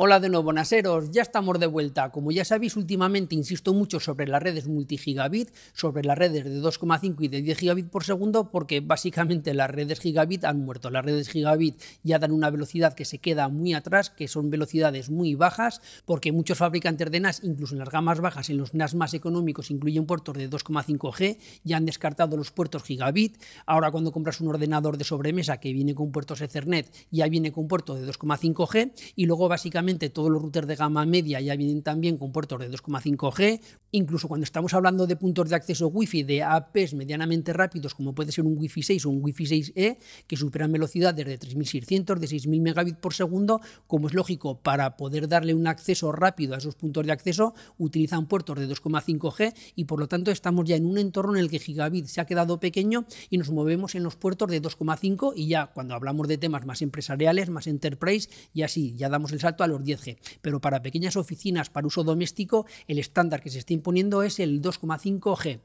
Hola de nuevo, Naseros, ya estamos de vuelta. Como ya sabéis, últimamente insisto mucho sobre las redes multigigabit, sobre las redes de 2,5 y de 10 gigabit por segundo, porque básicamente las redes gigabit han muerto. Las redes gigabit ya dan una velocidad que se queda muy atrás, que son velocidades muy bajas, porque muchos fabricantes de NAS, incluso en las gamas bajas, en los NAS más económicos, incluyen puertos de 2,5G, ya han descartado los puertos gigabit. Ahora cuando compras un ordenador de sobremesa que viene con puertos Ethernet, ya viene con puerto de 2,5G, y luego básicamente todos los routers de gama media ya vienen también con puertos de 2,5G. Incluso cuando estamos hablando de puntos de acceso wifi de APs medianamente rápidos, como puede ser un wifi 6 o un wifi 6E, que superan velocidades de 3.600, de 6.000 megabits por segundo, como es lógico, para poder darle un acceso rápido a esos puntos de acceso, utilizan puertos de 2,5G y por lo tanto estamos ya en un entorno en el que gigabit se ha quedado pequeño y nos movemos en los puertos de 2,5 y ya cuando hablamos de temas más empresariales, más enterprise, y así ya damos el salto a los 10G. Pero para pequeñas oficinas, para uso doméstico, el estándar que se está imponiendo es el 2,5G.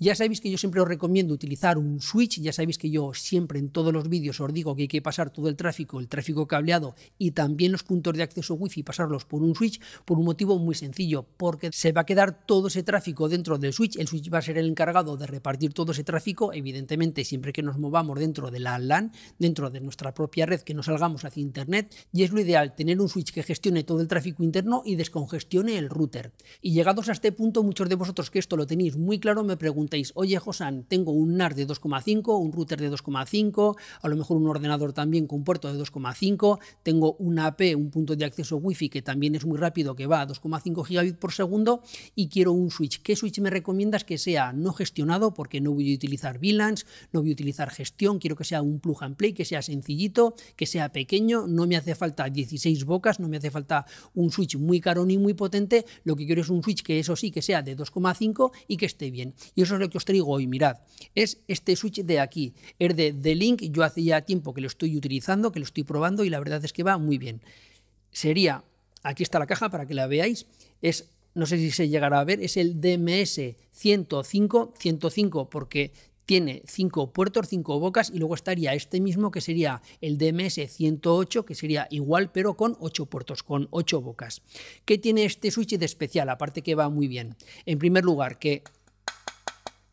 Ya sabéis que yo siempre os recomiendo utilizar un switch, ya sabéis que yo siempre en todos los vídeos os digo que hay que pasar todo el tráfico, el tráfico cableado y también los puntos de acceso wifi, pasarlos por un switch por un motivo muy sencillo, porque se va a quedar todo ese tráfico dentro del switch, el switch va a ser el encargado de repartir todo ese tráfico, evidentemente siempre que nos movamos dentro de la LAN, dentro de nuestra propia red, que no salgamos hacia Internet, y es lo ideal tener un switch que gestione todo el tráfico interno y descongestione el router. Y llegados a este punto, muchos de vosotros que esto lo tenéis muy claro me preguntan oye, Josan, tengo un NAR de 2,5, un router de 2,5, a lo mejor un ordenador también con puerto de 2,5, tengo un AP, un punto de acceso wifi que también es muy rápido, que va a 2,5 gigabit por segundo y quiero un switch. ¿Qué switch me recomiendas que sea no gestionado porque no voy a utilizar VLANs, no voy a utilizar gestión, quiero que sea un plug and play, que sea sencillito, que sea pequeño, no me hace falta 16 bocas, no me hace falta un switch muy caro ni muy potente, lo que quiero es un switch que eso sí, que sea de 2,5 y que esté bien. Y eso lo que os traigo hoy, mirad. Es este switch de aquí, es de, The Link, yo hacía tiempo que lo estoy utilizando, que lo estoy probando y la verdad es que va muy bien. Sería, aquí está la caja para que la veáis, es no sé si se llegará a ver, es el DMS 105, 105 porque tiene cinco puertos, cinco bocas y luego estaría este mismo que sería el DMS 108 que sería igual pero con ocho puertos, con ocho bocas. ¿Qué tiene este switch de especial? Aparte que va muy bien. En primer lugar que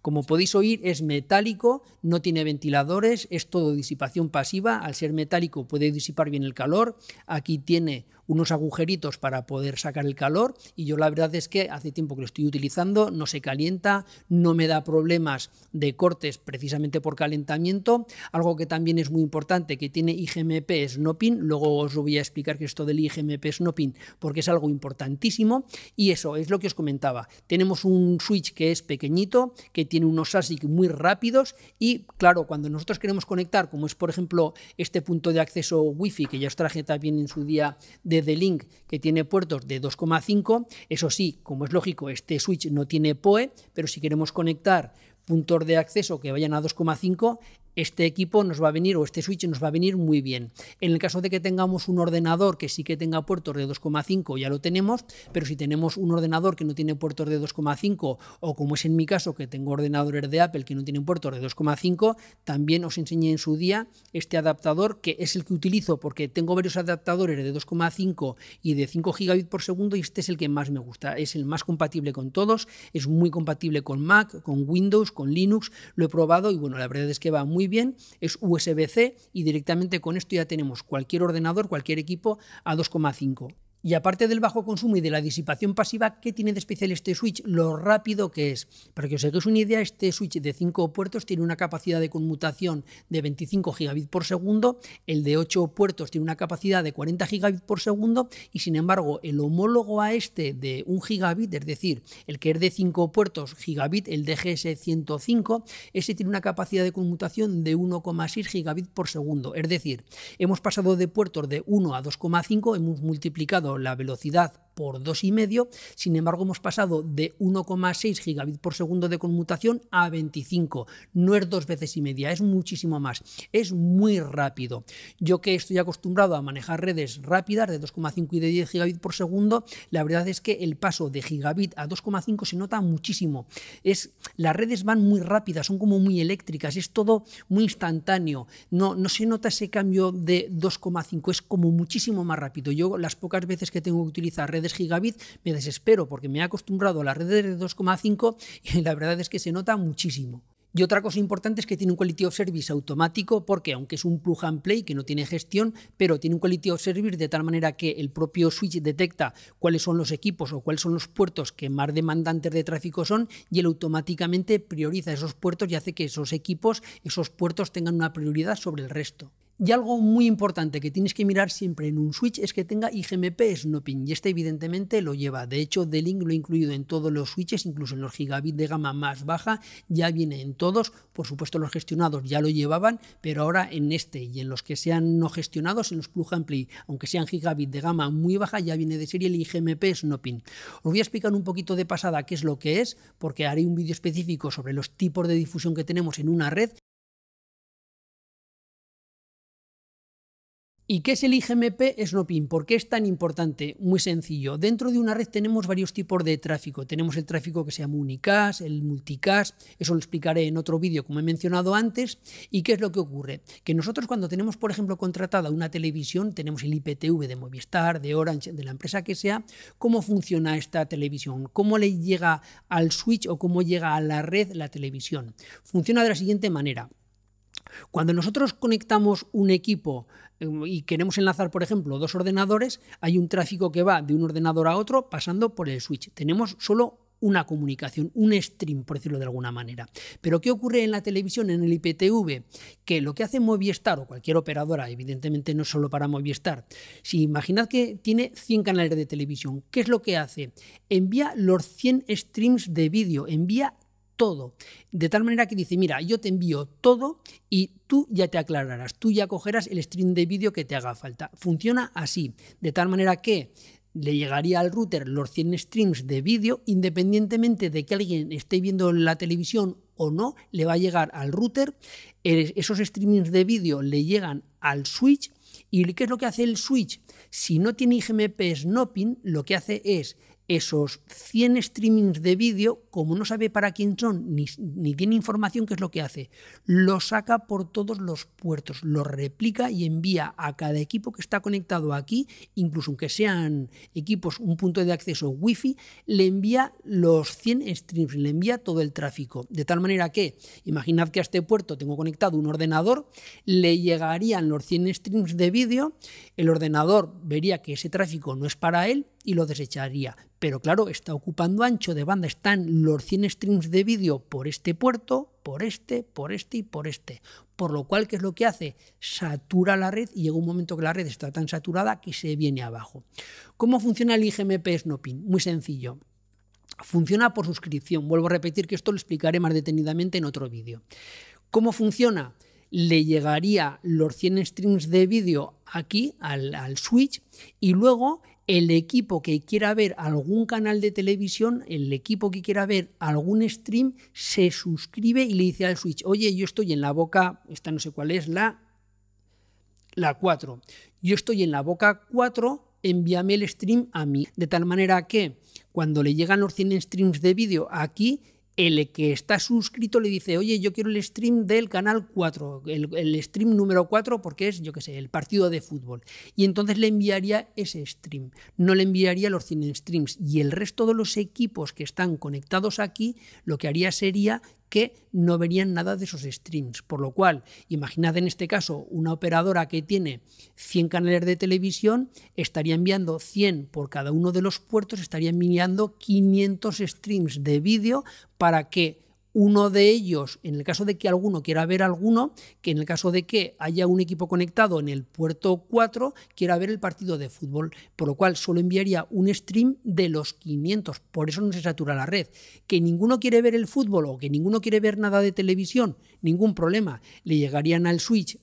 como podéis oír, es metálico, no tiene ventiladores, es todo disipación pasiva. Al ser metálico puede disipar bien el calor. Aquí tiene unos agujeritos para poder sacar el calor y yo la verdad es que hace tiempo que lo estoy utilizando, no se calienta, no me da problemas de cortes precisamente por calentamiento, algo que también es muy importante que tiene IGMP Snopping. luego os voy a explicar que esto del IGMP Snopping porque es algo importantísimo y eso es lo que os comentaba, tenemos un switch que es pequeñito, que tiene unos ASIC muy rápidos y claro, cuando nosotros queremos conectar, como es por ejemplo este punto de acceso wifi que ya os traje también en su día de de Link, que tiene puertos de 2,5, eso sí, como es lógico, este switch no tiene PoE, pero si queremos conectar puntos de acceso que vayan a 2,5, este equipo nos va a venir o este switch nos va a venir muy bien. En el caso de que tengamos un ordenador que sí que tenga puertos de 2,5 ya lo tenemos, pero si tenemos un ordenador que no tiene puertos de 2,5 o como es en mi caso que tengo ordenadores de Apple que no tienen puertos de 2,5, también os enseñé en su día este adaptador que es el que utilizo porque tengo varios adaptadores de 2,5 y de 5 gigabit por segundo y este es el que más me gusta, es el más compatible con todos, es muy compatible con Mac, con Windows, con Linux, lo he probado y bueno, la verdad es que va muy muy bien, es USB-C y directamente con esto ya tenemos cualquier ordenador, cualquier equipo a 2,5. Y aparte del bajo consumo y de la disipación pasiva, ¿qué tiene de especial este switch? Lo rápido que es. Para que os hagáis una idea, este switch de 5 puertos tiene una capacidad de conmutación de 25 gigabits por segundo, el de 8 puertos tiene una capacidad de 40 gigabits por segundo y sin embargo el homólogo a este de 1 gigabit, es decir, el que es de 5 puertos gigabit, el DGS 105, ese tiene una capacidad de conmutación de 1,6 Gigabit por segundo. Es decir, hemos pasado de puertos de 1 a 2,5, hemos multiplicado la velocidad por 2,5. Sin embargo, hemos pasado de 1,6 gigabit por segundo de conmutación a 25. No es dos veces y media, es muchísimo más. Es muy rápido. Yo que estoy acostumbrado a manejar redes rápidas de 2,5 y de 10 gigabit por segundo, la verdad es que el paso de gigabit a 2,5 se nota muchísimo. Es, las redes van muy rápidas, son como muy eléctricas, es todo muy instantáneo. No, no se nota ese cambio de 2,5, es como muchísimo más rápido. Yo las pocas veces que tengo que utilizar redes de gigabit, me desespero porque me he acostumbrado a las redes de 2,5 y la verdad es que se nota muchísimo. Y otra cosa importante es que tiene un quality of service automático porque aunque es un plug and play que no tiene gestión, pero tiene un quality of service de tal manera que el propio switch detecta cuáles son los equipos o cuáles son los puertos que más demandantes de tráfico son y él automáticamente prioriza esos puertos y hace que esos equipos, esos puertos tengan una prioridad sobre el resto. Y algo muy importante que tienes que mirar siempre en un switch es que tenga IGMP Snooping y este evidentemente lo lleva. De hecho, D-Link lo he incluido en todos los switches, incluso en los gigabit de gama más baja, ya viene en todos. Por supuesto, los gestionados ya lo llevaban, pero ahora en este y en los que sean no gestionados, en los Cluj Ampli, aunque sean gigabit de gama muy baja, ya viene de serie el IGMP Snooping. Os voy a explicar un poquito de pasada qué es lo que es, porque haré un vídeo específico sobre los tipos de difusión que tenemos en una red ¿Y qué es el IGMP Snopin? ¿Por qué es tan importante? Muy sencillo. Dentro de una red tenemos varios tipos de tráfico. Tenemos el tráfico que sea llama unicast, el multicast, eso lo explicaré en otro vídeo como he mencionado antes. ¿Y qué es lo que ocurre? Que nosotros cuando tenemos, por ejemplo, contratada una televisión, tenemos el IPTV de Movistar, de Orange, de la empresa que sea, ¿cómo funciona esta televisión? ¿Cómo le llega al switch o cómo llega a la red la televisión? Funciona de la siguiente manera. Cuando nosotros conectamos un equipo em, y queremos enlazar, por ejemplo, dos ordenadores, hay un tráfico que va de un ordenador a otro pasando por el switch. Tenemos solo una comunicación, un stream, por decirlo de alguna manera. Pero ¿qué ocurre en la televisión, en el IPTV? Que lo que hace Movistar o cualquier operadora, evidentemente no solo para Movistar, si imaginad que tiene 100 canales de televisión, ¿qué es lo que hace? Envía los 100 streams de vídeo, envía todo. De tal manera que dice, mira, yo te envío todo y tú ya te aclararás, tú ya cogerás el stream de vídeo que te haga falta. Funciona así, de tal manera que le llegaría al router los 100 streams de vídeo, independientemente de que alguien esté viendo la televisión o no, le va a llegar al router, eh, esos streamings de vídeo le llegan al switch, y ¿qué es lo que hace el switch? Si no tiene IGMP snopping, lo que hace es esos 100 streamings de vídeo, como no sabe para quién son ni, tiene información, ¿qué es lo que hace? Lo saca por todos los puertos, lo replica y envía a cada equipo que está conectado aquí, incluso aunque sean equipos un punto de acceso wifi, le envía los 100 streams, le envía todo el tráfico. De tal manera que, imaginad que a este puerto tengo conectado un ordenador, le llegarían los 100 streams de vídeo, el ordenador vería que ese tráfico no es para él, y lo desecharía. Pero claro, está ocupando ancho de banda, están los 100 streams de vídeo por este puerto, por este, por este y por este. Por lo cual, ¿qué es lo que hace? Satura la red y llega un momento que la red está tan saturada que se viene abajo. ¿Cómo funciona el IGMP Snopin? Muy sencillo. Funciona por suscripción. Vuelvo a repetir que esto lo explicaré más detenidamente en otro vídeo. ¿Cómo funciona? le llegaría los 100 streams de vídeo aquí al, switch y luego el equipo que quiera ver algún canal de televisión, el equipo que quiera ver algún stream, se suscribe y le dice al Switch, oye, yo estoy en la boca, esta no sé cuál es, la, la 4. Yo estoy en la boca 4, envíame el stream a mí. De tal manera que cuando le llegan los 100 streams de vídeo aquí, el que está suscrito le dice, oye, yo quiero el stream del canal 4, el, stream número 4 porque es, yo qué sé, el partido de fútbol. Y entonces le enviaría ese stream, no le enviaría los cine streams. Y el resto de los equipos que están conectados aquí, lo que haría sería que no verían nada de esos streams. Por lo cual, imaginad en este caso una operadora que tiene 100 canales de televisión, estaría enviando 100 por cada uno de los puertos, estaría enviando 500 streams de vídeo para que uno de ellos, en el caso de que alguno quiera ver alguno, que en el caso de que haya un equipo conectado en el puerto 4, quiera ver el partido de fútbol, por lo cual solo enviaría un stream de los 500, por eso no se satura la red. Que ninguno quiere ver el fútbol o que ninguno quiere ver nada de televisión, ningún problema, le llegarían al Switch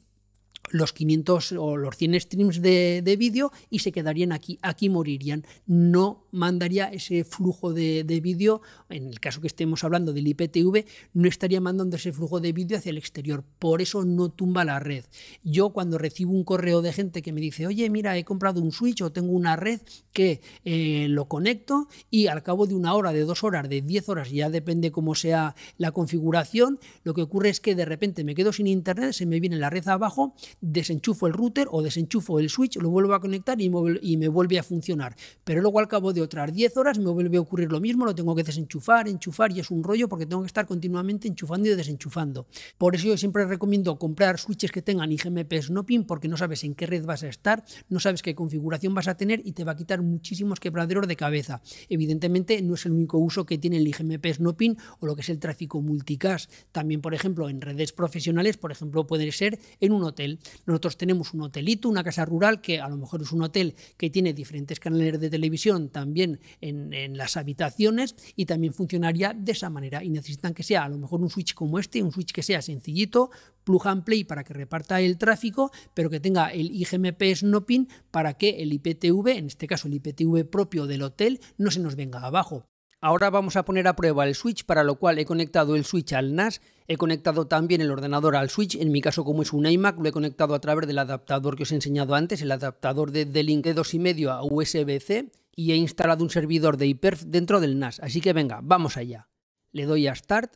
los 500 o los 100 streams de, vídeo y se quedarían aquí, aquí morirían. No mandaría ese flujo de, vídeo, en el caso que estemos hablando del IPTV, no estaría mandando ese flujo de vídeo hacia el exterior. Por eso no tumba la red. Yo cuando recibo un correo de gente que me dice, oye, mira, he comprado un switch o tengo una red que eh, lo conecto y al cabo de una hora, de dos horas, de diez horas, ya depende cómo sea la configuración, lo que ocurre es que de repente me quedo sin internet, se me viene la red abajo, desenchufo el router o desenchufo el switch, lo vuelvo a conectar y me, vuelve a funcionar. Pero luego al cabo de otras 10 horas me vuelve a ocurrir lo mismo, lo tengo que desenchufar, enchufar y es un rollo porque tengo que estar continuamente enchufando y desenchufando. Por eso yo siempre recomiendo comprar switches que tengan IGMP Snooping porque no sabes en qué red vas a estar, no sabes qué configuración vas a tener y te va a quitar muchísimos quebraderos de cabeza. Evidentemente no es el único uso que tiene el IGMP Snooping o lo que es el tráfico multicast. También, por ejemplo, en redes profesionales, por ejemplo, puede ser en un hotel. Nosotros tenemos un hotelito, una casa rural, que a lo mejor es un hotel que tiene diferentes canales de televisión también en, las habitaciones y también funcionaría de esa manera. Y necesitan que sea a lo mejor un switch como este, un switch que sea sencillito, plug and play para que reparta el tráfico, pero que tenga el IGMP Snopping para que el IPTV, en este caso el IPTV propio del hotel, no se nos venga abajo. Ahora vamos a poner a prueba el switch, para lo cual he conectado el switch al NAS, he conectado también el ordenador al switch, en mi caso como es un iMac lo he conectado a través del adaptador que os he enseñado antes, el adaptador de, d Link 2.5 e a USB-C y he instalado un servidor de IPERF dentro del NAS, así que venga, vamos allá. Le doy a Start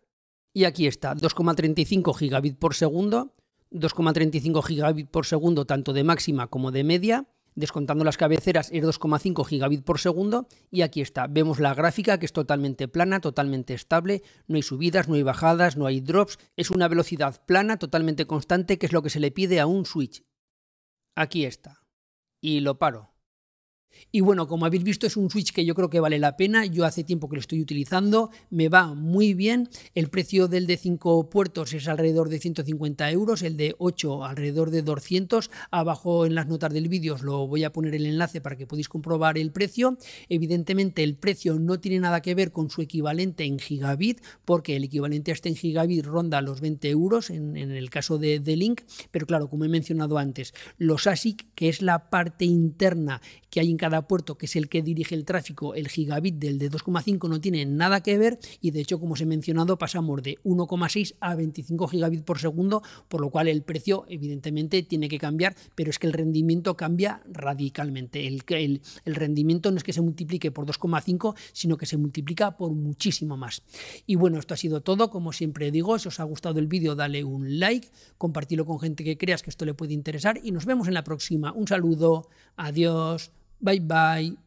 y aquí está, 2,35 gigabit por segundo, 2,35 gigabit por segundo tanto de máxima como de media, descontando las cabeceras es 2,5 gigabit por segundo y aquí está, vemos la gráfica que es totalmente plana, totalmente estable, no hay subidas, no hay bajadas, no hay drops, es una velocidad plana, totalmente constante, que es lo que se le pide a un switch. Aquí está. Y lo paro. Y bueno, como habéis visto, es un switch que yo creo que vale la pena. Yo hace tiempo que lo estoy utilizando, me va muy bien. El precio del de 5 puertos es alrededor de 150 euros, el de 8 alrededor de 200. Abajo en las notas del vídeo os lo voy a poner el enlace para que podáis comprobar el precio. Evidentemente, el precio no tiene nada que ver con su equivalente en gigabit, porque el equivalente a este en gigabit ronda los 20 euros en, el caso de, d Link. Pero claro, como he mencionado antes, los ASIC, que es la parte interna que hay en cada puerto, que es el que dirige el tráfico, el gigabit del de 2,5 no tiene nada que ver y de hecho, como os he mencionado, pasamos de 1,6 a 25 gigabit por segundo, por lo cual el precio evidentemente tiene que cambiar, pero es que el rendimiento cambia radicalmente. El, el, el rendimiento no es que se multiplique por 2,5, sino que se multiplica por muchísimo más. Y bueno, esto ha sido todo. Como siempre digo, si os ha gustado el vídeo, dale un like, compartilo con gente que creas que esto le puede interesar y nos vemos en la próxima. Un saludo, adiós. Bye bye.